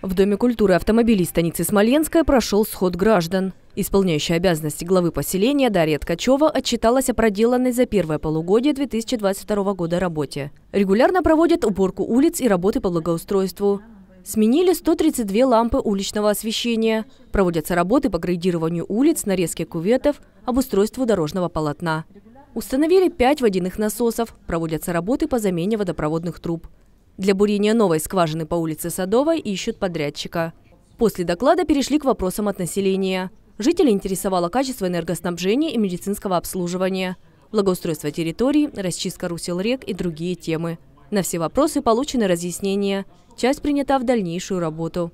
В Доме культуры автомобилей станицы Смоленская прошел сход граждан. Исполняющая обязанности главы поселения Дарья Ткачева отчиталась о проделанной за первое полугодие 2022 года работе. Регулярно проводят уборку улиц и работы по благоустройству. Сменили 132 лампы уличного освещения. Проводятся работы по градированию улиц, нарезке куветов, обустройству дорожного полотна. Установили 5 водяных насосов. Проводятся работы по замене водопроводных труб. Для бурения новой скважины по улице Садовой ищут подрядчика. После доклада перешли к вопросам от населения. Жители интересовало качество энергоснабжения и медицинского обслуживания, благоустройство территорий, расчистка русел рек и другие темы. На все вопросы получены разъяснения. Часть принята в дальнейшую работу.